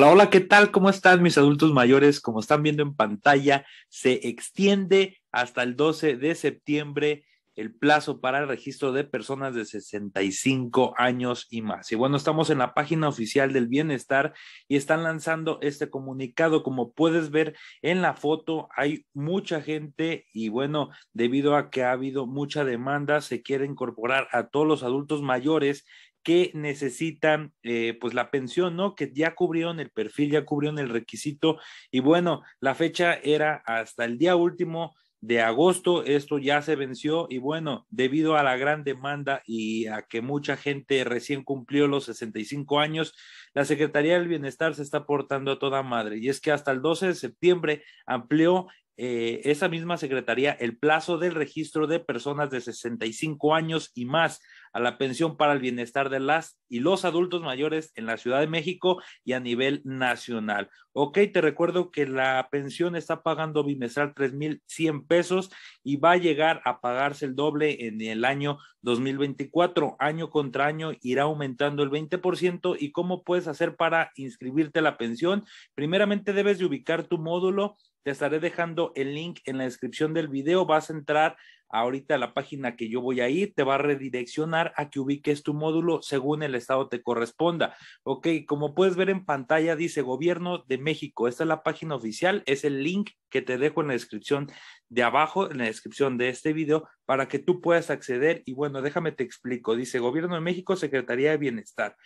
Hola, hola, ¿qué tal? ¿Cómo están mis adultos mayores? Como están viendo en pantalla, se extiende hasta el 12 de septiembre el plazo para el registro de personas de 65 años y más. Y bueno, estamos en la página oficial del bienestar y están lanzando este comunicado. Como puedes ver en la foto, hay mucha gente y bueno, debido a que ha habido mucha demanda, se quiere incorporar a todos los adultos mayores que necesitan eh, pues la pensión, ¿no? Que ya cubrieron el perfil, ya cubrieron el requisito y bueno, la fecha era hasta el día último de agosto. Esto ya se venció y bueno, debido a la gran demanda y a que mucha gente recién cumplió los 65 años, la Secretaría del Bienestar se está portando a toda madre. Y es que hasta el 12 de septiembre amplió eh, esa misma Secretaría el plazo del registro de personas de 65 años y más la pensión para el bienestar de las y los adultos mayores en la Ciudad de México y a nivel nacional. Ok, te recuerdo que la pensión está pagando bimestral 3.100 pesos y va a llegar a pagarse el doble en el año 2024. Año contra año irá aumentando el 20%. ¿Y cómo puedes hacer para inscribirte a la pensión? Primeramente debes de ubicar tu módulo. Te estaré dejando el link en la descripción del video. Vas a entrar ahorita la página que yo voy a ir te va a redireccionar a que ubiques tu módulo según el estado te corresponda. Ok, como puedes ver en pantalla, dice Gobierno de México. Esta es la página oficial, es el link que te dejo en la descripción de abajo, en la descripción de este video, para que tú puedas acceder. Y bueno, déjame te explico. Dice Gobierno de México, Secretaría de Bienestar.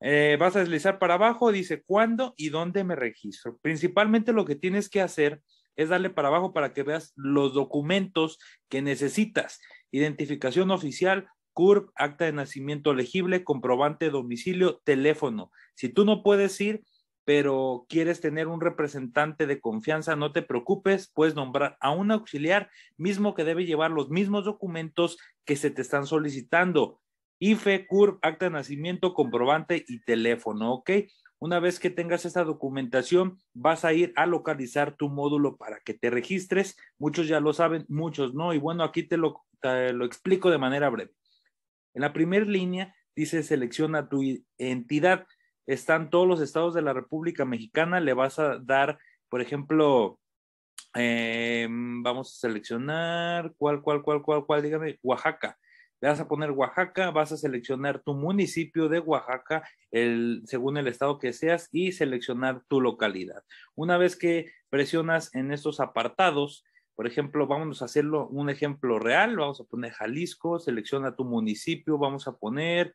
Eh, vas a deslizar para abajo, dice cuándo y dónde me registro. Principalmente lo que tienes que hacer es darle para abajo para que veas los documentos que necesitas. Identificación oficial, CURP, acta de nacimiento legible, comprobante de domicilio, teléfono. Si tú no puedes ir, pero quieres tener un representante de confianza, no te preocupes, puedes nombrar a un auxiliar mismo que debe llevar los mismos documentos que se te están solicitando. IFE, CURP, acta de nacimiento, comprobante y teléfono, ¿ok? Una vez que tengas esta documentación, vas a ir a localizar tu módulo para que te registres. Muchos ya lo saben, muchos no. Y bueno, aquí te lo, explico de manera breve. En la primera línea dice selecciona tu entidad. Están todos los estados de la República Mexicana. Le vas a dar, por ejemplo, em, vamos a seleccionar cuál, cuál, cuál, cuál, cuál, dígame, Oaxaca le vas a poner Oaxaca, vas a seleccionar tu municipio de Oaxaca, el, según el estado que seas, y seleccionar tu localidad. Una vez que presionas en estos apartados, por ejemplo, vamos a hacerlo un ejemplo real, vamos a poner Jalisco, selecciona tu municipio, vamos a poner,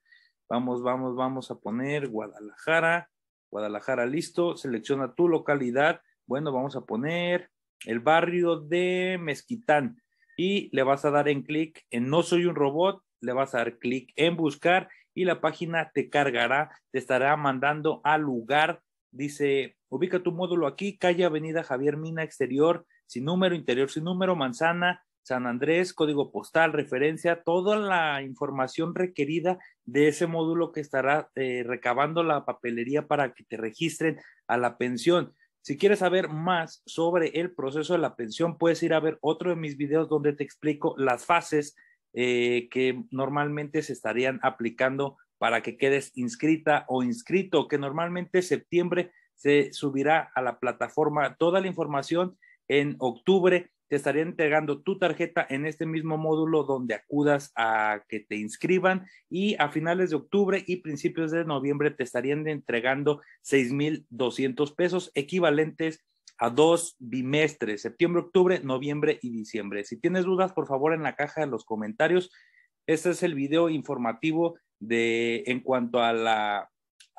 vamos, vamos, vamos a poner Guadalajara, Guadalajara listo, selecciona tu localidad, bueno, vamos a poner el barrio de Mezquitán, y le vas a dar en clic en No soy un robot, le vas a dar clic en buscar y la página te cargará, te estará mandando al lugar. Dice, ubica tu módulo aquí, calle Avenida Javier Mina, exterior, sin número, interior, sin número, manzana, San Andrés, código postal, referencia, toda la información requerida de ese módulo que estará eh, recabando la papelería para que te registren a la pensión. Si quieres saber más sobre el proceso de la pensión, puedes ir a ver otro de mis videos donde te explico las fases eh, que normalmente se estarían aplicando para que quedes inscrita o inscrito, que normalmente septiembre se subirá a la plataforma toda la información en octubre te estarían entregando tu tarjeta en este mismo módulo donde acudas a que te inscriban y a finales de octubre y principios de noviembre te estarían entregando 6.200 pesos equivalentes a dos bimestres, septiembre, octubre, noviembre y diciembre. Si tienes dudas, por favor, en la caja de los comentarios. Este es el video informativo de en cuanto a la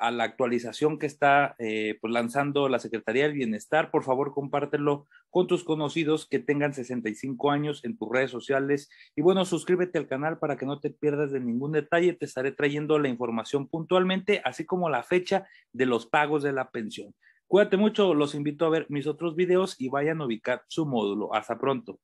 a la actualización que está eh, pues, lanzando la Secretaría del Bienestar. Por favor, compártelo con tus conocidos que tengan 65 años en tus redes sociales. Y bueno, suscríbete al canal para que no te pierdas de ningún detalle. Te estaré trayendo la información puntualmente, así como la fecha de los pagos de la pensión. Cuídate mucho, los invito a ver mis otros videos y vayan a ubicar su módulo. Hasta pronto.